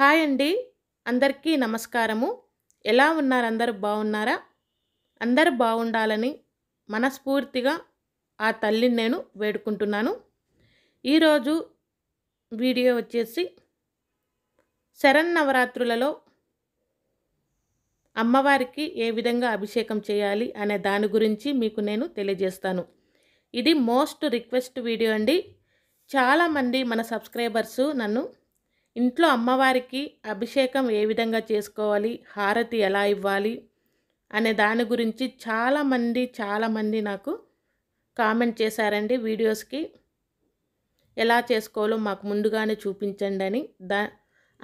hi అండి అందరికీ నమస్కారము ఎలా ఉన్నారు అందరు బాగున్నారా అందరు బాగుండాలని మనస్ఫూర్తిగా ఆ తల్లిని నేను వేడుకుంటున్నాను ఈరోజు వీడియో వచ్చేసి శరన్నవరాత్రులలో అమ్మవారికి ఏ విధంగా అభిషేకం చేయాలి అనే దాని గురించి మీకు నేను తెలియజేస్తాను ఇది మోస్ట్ రిక్వెస్ట్ వీడియో అండి చాలామంది మన సబ్స్క్రైబర్సు నన్ను ఇంట్లో అమ్మవారికి అభిషేకం ఏ విధంగా చేసుకోవాలి హారతి ఎలా ఇవ్వాలి అనే దాని గురించి చాలామంది చాలామంది నాకు కామెంట్ చేశారండి వీడియోస్కి ఎలా చేసుకోవాలో మాకు ముందుగానే చూపించండి అని దా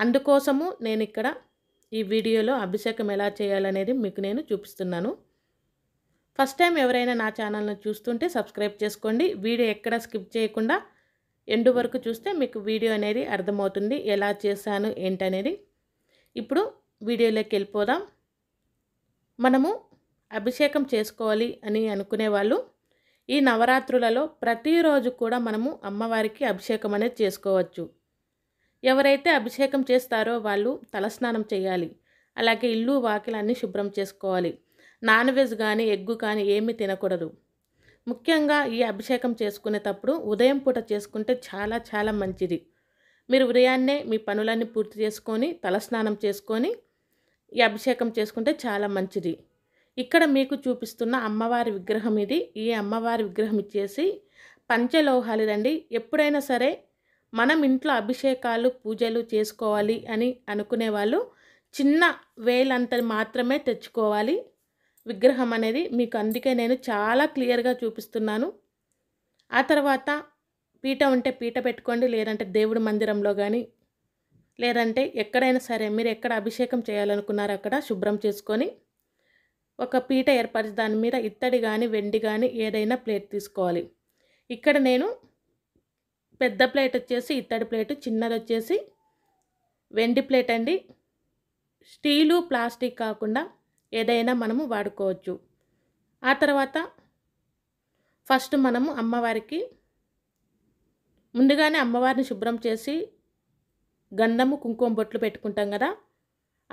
అందుకోసము నేను ఇక్కడ ఈ వీడియోలో అభిషేకం ఎలా చేయాలనేది మీకు నేను చూపిస్తున్నాను ఫస్ట్ టైం ఎవరైనా నా ఛానల్ను చూస్తుంటే సబ్స్క్రైబ్ చేసుకోండి వీడియో ఎక్కడ స్కిప్ చేయకుండా ఎండు వరకు చూస్తే మీకు వీడియో అనేది అర్థమవుతుంది ఎలా చేశాను ఏంటనేది ఇప్పుడు వీడియోలోకి వెళ్ళిపోదాం మనము అభిషేకం చేసుకోవాలి అని అనుకునే వాళ్ళు ఈ నవరాత్రులలో ప్రతిరోజు కూడా మనము అమ్మవారికి అభిషేకం అనేది చేసుకోవచ్చు ఎవరైతే అభిషేకం చేస్తారో వాళ్ళు తలస్నానం చేయాలి అలాగే ఇల్లు వాకిలన్నీ శుభ్రం చేసుకోవాలి నాన్ వెజ్ కానీ ఎగ్గు కానీ ఏమీ తినకూడదు ముఖ్యంగా ఈ అభిషేకం చేసుకునేటప్పుడు ఉదయం పూట చేసుకుంటే చాలా చాలా మంచిది మీరు ఉదయాన్నే మీ పనులన్నీ పూర్తి చేసుకొని తలస్నానం చేసుకొని ఈ అభిషేకం చేసుకుంటే చాలా మంచిది ఇక్కడ మీకు చూపిస్తున్న అమ్మవారి విగ్రహం ఇది ఈ అమ్మవారి విగ్రహం ఇచ్చేసి పంచలోహాలు ఇదండి ఎప్పుడైనా సరే మనం ఇంట్లో అభిషేకాలు పూజలు చేసుకోవాలి అని అనుకునే వాళ్ళు చిన్న వేలంత మాత్రమే తెచ్చుకోవాలి విగ్రహం అనేది మీకు అందుకే నేను చాలా క్లియర్గా చూపిస్తున్నాను ఆ తర్వాత పీట ఉంటే పీట పెట్టుకోండి లేదంటే దేవుడి మందిరంలో కానీ లేదంటే ఎక్కడైనా సరే మీరు ఎక్కడ అభిషేకం చేయాలనుకున్నారో అక్కడ శుభ్రం చేసుకొని ఒక పీట ఏర్పరిచి దాని మీద ఇత్తడి కానీ వెండి కానీ ఏదైనా ప్లేట్ తీసుకోవాలి ఇక్కడ నేను పెద్ద ప్లేట్ వచ్చేసి ఇత్తడి ప్లేటు చిన్నది వచ్చేసి వెండి ప్లేట్ అండి స్టీలు ప్లాస్టిక్ కాకుండా ఏదైనా మనము వాడుకోవచ్చు ఆ తర్వాత ఫస్ట్ మనము అమ్మవారికి ముందుగానే అమ్మవారిని శుభ్రం చేసి గంధము కుంకుమ బొట్లు పెట్టుకుంటాం కదా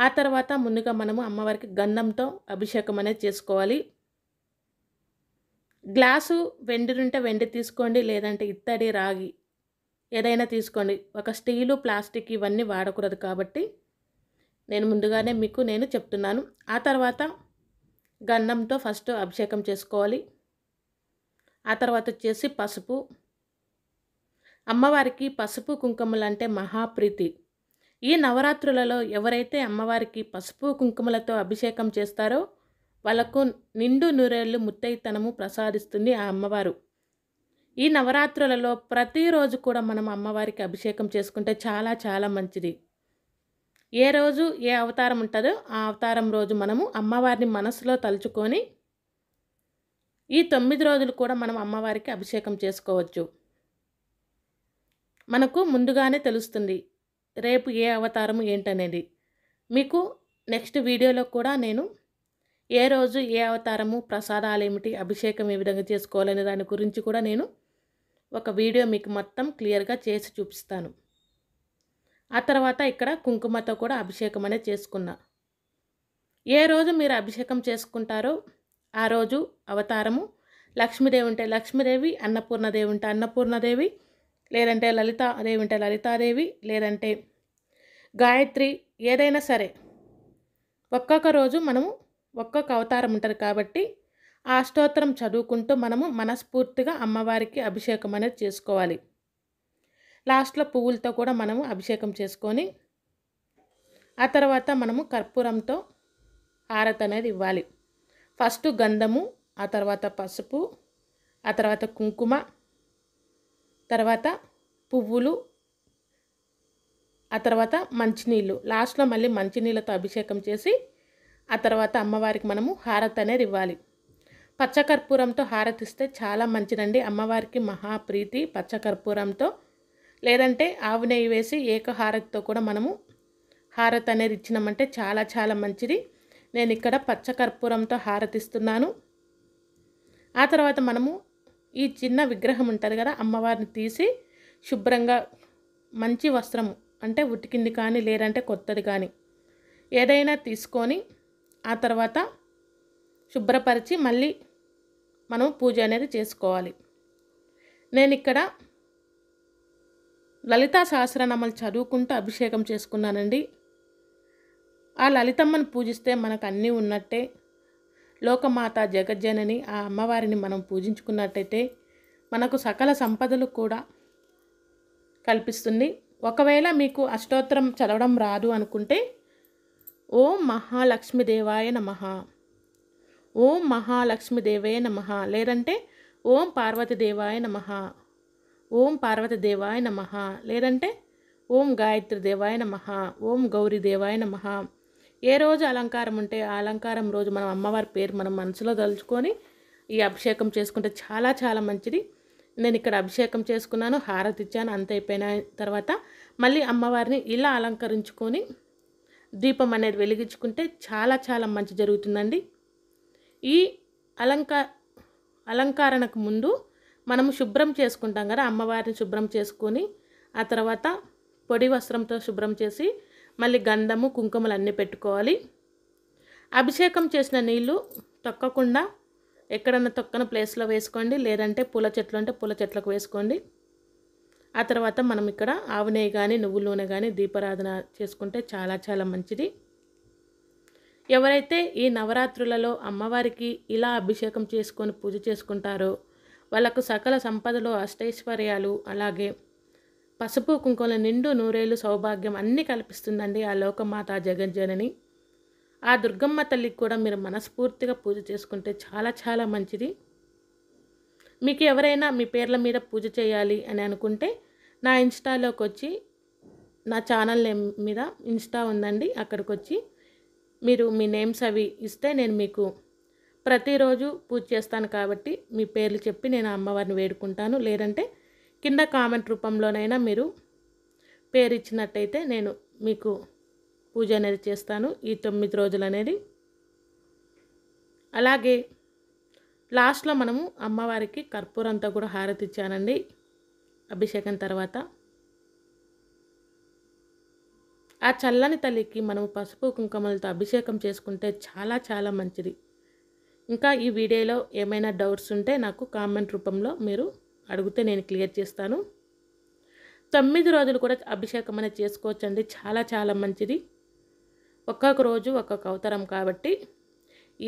ఆ తర్వాత ముందుగా మనము అమ్మవారికి గంధంతో అభిషేకం అనేది చేసుకోవాలి గ్లాసు వెండి ఉంటే వెండి తీసుకోండి లేదంటే ఇత్తడి రాగి ఏదైనా తీసుకోండి ఒక స్టీలు ప్లాస్టిక్ ఇవన్నీ వాడకూడదు కాబట్టి నేను ముందుగానే మీకు నేను చెప్తున్నాను ఆ తర్వాత గన్నంతో ఫస్ట్ అభిషేకం చేసుకోవాలి ఆ తర్వాత వచ్చేసి పసుపు అమ్మవారికి పసుపు కుంకుమలు అంటే మహాప్రీతి ఈ నవరాత్రులలో ఎవరైతే అమ్మవారికి పసుపు కుంకుమలతో అభిషేకం చేస్తారో వాళ్ళకు నిండు నూరేళ్ళు ముత్తైతనము ప్రసాదిస్తుంది ఆ అమ్మవారు ఈ నవరాత్రులలో ప్రతిరోజు కూడా మనం అమ్మవారికి అభిషేకం చేసుకుంటే చాలా చాలా మంచిది ఏ రోజు ఏ అవతారం ఉంటుందో ఆ అవతారం రోజు మనము అమ్మవారిని మనసులో తలుచుకొని ఈ తొమ్మిది రోజులు కూడా మనం అమ్మవారికి అభిషేకం చేసుకోవచ్చు మనకు ముందుగానే తెలుస్తుంది రేపు ఏ అవతారం ఏంటనేది మీకు నెక్స్ట్ వీడియోలో కూడా నేను ఏ రోజు ఏ అవతారము ప్రసాదాలు ఏమిటి అభిషేకం ఏ విధంగా చేసుకోవాలనే దాని గురించి కూడా నేను ఒక వీడియో మీకు మొత్తం క్లియర్గా చేసి చూపిస్తాను ఆ తర్వాత ఇక్కడ కుంకుమతో కూడా అభిషేకం అనేది చేసుకున్నా ఏ రోజు మీరు అభిషేకం చేసుకుంటారో ఆ రోజు అవతారము లక్ష్మీదేవి ఉంటే లక్ష్మీదేవి అన్నపూర్ణదేవి ఉంటే అన్నపూర్ణదేవి లేదంటే లలితాదేవి ఉంటే లలితాదేవి లేదంటే గాయత్రి ఏదైనా సరే ఒక్కొక్క రోజు మనము ఒక్కొక్క అవతారం ఉంటుంది కాబట్టి ఆ స్తోత్రం చదువుకుంటూ మనము మనస్ఫూర్తిగా అమ్మవారికి అభిషేకం అనేది చేసుకోవాలి లాస్ట్లో పువ్వులతో కూడా మనము అభిషేకం చేసుకొని ఆ తర్వాత మనము కర్పూరంతో హారతి అనేది ఇవ్వాలి ఫస్ట్ గంధము ఆ తర్వాత పసుపు ఆ తర్వాత కుంకుమ తర్వాత పువ్వులు ఆ తర్వాత మంచినీళ్ళు లాస్ట్లో మళ్ళీ మంచినీళ్ళతో అభిషేకం చేసి ఆ తర్వాత అమ్మవారికి మనము హారత్ అనేది ఇవ్వాలి పచ్చకర్పూరంతో హారతిస్తే చాలా మంచిదండి అమ్మవారికి మహాప్రీతి పచ్చకర్పూరంతో లేదంటే ఆవు నెయ్యి వేసి ఏకహారతితో కూడా మనము హారతి అనేది ఇచ్చినామంటే చాలా చాలా మంచిది నేను ఇక్కడ పచ్చకర్పూరంతో హారతిస్తున్నాను ఆ తర్వాత మనము ఈ చిన్న విగ్రహం ఉంటుంది కదా అమ్మవారిని తీసి శుభ్రంగా మంచి వస్త్రము అంటే ఉతికింది కానీ లేదంటే కొత్తది కానీ ఏదైనా తీసుకొని ఆ తర్వాత శుభ్రపరిచి మళ్ళీ మనం పూజ అనేది చేసుకోవాలి నేను ఇక్కడ లలితా సహస్రనామాలు చదువుకుంటూ అభిషేకం చేసుకున్నానండి ఆ లలితమ్మను పూజిస్తే మనకు అన్నీ ఉన్నట్టే లోకమాత జగజ్జనని ఆ అమ్మవారిని మనం పూజించుకున్నట్టయితే మనకు సకల సంపదలు కూడా కల్పిస్తుంది ఒకవేళ మీకు అష్టోత్తరం చదవడం రాదు అనుకుంటే ఓం మహాలక్ష్మీదేవాయ నమ ఓం మహాలక్ష్మీదేవే నమ లేదంటే ఓం పార్వతీదేవాయ నమ ఓం పార్వతి దేవాయ నమ లేదంటే ఓం గాయత్రి దేవాయ నమ ఓం గౌరీ దేవాయ నమ ఏ రోజు అలంకారం ఉంటే ఆ అలంకారం రోజు మనం అమ్మవారి పేరు మనం మనసులో తలుచుకొని ఈ అభిషేకం చేసుకుంటే చాలా చాలా మంచిది నేను ఇక్కడ అభిషేకం చేసుకున్నాను హారతి ఇచ్చాను అంత అయిపోయిన తర్వాత మళ్ళీ అమ్మవారిని ఇలా అలంకరించుకొని దీపం అనేది వెలిగించుకుంటే చాలా చాలా మంచి జరుగుతుందండి ఈ అలంక అలంకరణకు ముందు మనము శుభ్రం చేసుకుంటాం కదా అమ్మవారిని శుభ్రం చేసుకొని ఆ తర్వాత పొడి వస్త్రంతో శుభ్రం చేసి మళ్ళీ గంధము కుంకుమలు అన్నీ పెట్టుకోవాలి అభిషేకం చేసిన నీళ్ళు తొక్కకుండా ఎక్కడన్నా తొక్కన ప్లేస్లో వేసుకోండి లేదంటే పూల చెట్లు అంటే పూల చెట్లకు వేసుకోండి ఆ తర్వాత మనం ఇక్కడ ఆవు నెయ్యి కానీ నువ్వుల నూనె కానీ దీపారాధన చేసుకుంటే చాలా చాలా మంచిది ఎవరైతే ఈ నవరాత్రులలో అమ్మవారికి ఇలా అభిషేకం చేసుకొని పూజ చేసుకుంటారో వాళ్లకు సకల సంపదలు అష్టైశ్వర్యాలు అలాగే పసుపు కుంకుల నిండు నూరేలు సౌభాగ్యం అన్నీ కల్పిస్తుందండి ఆ లోకమాత జగజ్జనని ఆ దుర్గమ్మ తల్లికి కూడా మీరు మనస్ఫూర్తిగా పూజ చేసుకుంటే చాలా చాలా మంచిది మీకు ఎవరైనా మీ పేర్ల మీద పూజ చేయాలి అని అనుకుంటే నా ఇన్స్టాలోకి వచ్చి నా ఛానల్ నేమ్ మీద ఇన్స్టా ఉందండి అక్కడికి వచ్చి మీరు మీ నేమ్స్ అవి ఇస్తే నేను మీకు ప్రతిరోజు పూజ చేస్తాను కాబట్టి మీ పేర్లు చెప్పి నేను అమ్మవారిని వేడుకుంటాను లేదంటే కింద కామెంట్ రూపంలోనైనా మీరు పేరు ఇచ్చినట్టయితే నేను మీకు పూజ అనేది చేస్తాను ఈ తొమ్మిది రోజులు అనేది అలాగే లాస్ట్లో మనము అమ్మవారికి కర్పూరంతా కూడా హారతి ఇచ్చానండి అభిషేకం తర్వాత ఆ చల్లని తల్లికి మనము పసుపు కుంకుమలతో అభిషేకం చేసుకుంటే చాలా చాలా మంచిది ఇంకా ఈ వీడియోలో ఏమైనా డౌట్స్ ఉంటే నాకు కామెంట్ రూపంలో మీరు అడిగితే నేను క్లియర్ చేస్తాను తొమ్మిది రోజులు కూడా అభిషేకం అనేది చేసుకోవచ్చండి చాలా చాలా మంచిది ఒక్కొక్క రోజు ఒక్కొక్క అవతారం కాబట్టి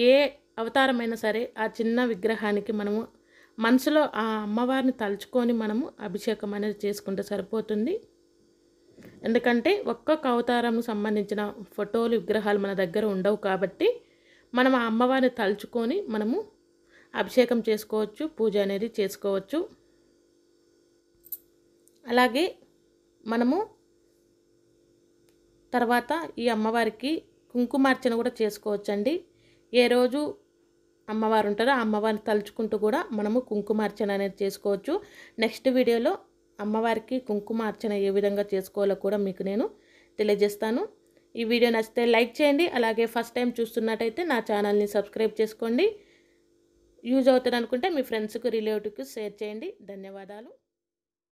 ఏ అవతారమైనా సరే ఆ చిన్న విగ్రహానికి మనము మనసులో ఆ అమ్మవారిని తలుచుకొని మనము అభిషేకం అనేది చేసుకుంటే సరిపోతుంది ఎందుకంటే ఒక్కొక్క అవతారం సంబంధించిన ఫోటోలు విగ్రహాలు మన దగ్గర ఉండవు కాబట్టి మనం ఆ అమ్మవారిని తలుచుకొని మనము అభిషేకం చేసుకోవచ్చు పూజ అనేది చేసుకోవచ్చు అలాగే మనము తర్వాత ఈ అమ్మవారికి కుంకుమార్చన కూడా చేసుకోవచ్చండి ఏ రోజు అమ్మవారు ఉంటారో అమ్మవారిని తలుచుకుంటూ కూడా మనము కుంకుమార్చన అనేది చేసుకోవచ్చు నెక్స్ట్ వీడియోలో అమ్మవారికి కుంకుమార్చన ఏ విధంగా చేసుకోవాలో కూడా మీకు నేను తెలియజేస్తాను ఈ వీడియో నచ్చితే లైక్ చేయండి అలాగే ఫస్ట్ టైం చూస్తున్నట్టయితే నా ఛానల్ని సబ్స్క్రైబ్ చేసుకోండి యూజ్ అవుతుంది అనుకుంటే మీ ఫ్రెండ్స్కు రిలేటివ్కి షేర్ చేయండి ధన్యవాదాలు